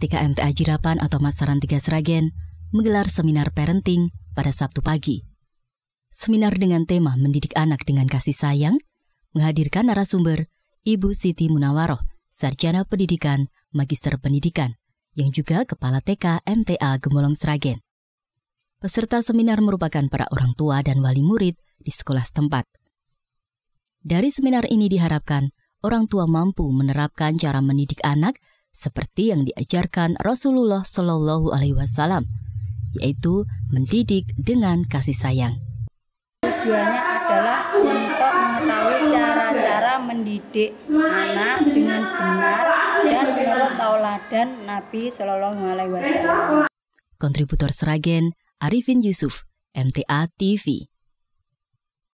TKM TA Jirapan atau Masaran Tiga Seragen menggelar seminar parenting pada Sabtu pagi. Seminar dengan tema mendidik anak dengan kasih sayang menghadirkan narasumber Ibu Siti Munawaroh, Sarjana Pendidikan, Magister Pendidikan, yang juga Kepala TK MTA Gemolong Seragen. Peserta seminar merupakan para orang tua dan wali murid di sekolah setempat. Dari seminar ini diharapkan orang tua mampu menerapkan cara mendidik anak seperti yang diajarkan Rasulullah Shallallahu Alaihi Wasallam, yaitu mendidik dengan kasih sayang. Tujuannya adalah untuk mengetahui cara-cara mendidik anak dengan benar dan menurut tauladan Nabi Shallallahu Alaihi Wasallam. Kontributor Seragen Arifin Yusuf, MTA TV.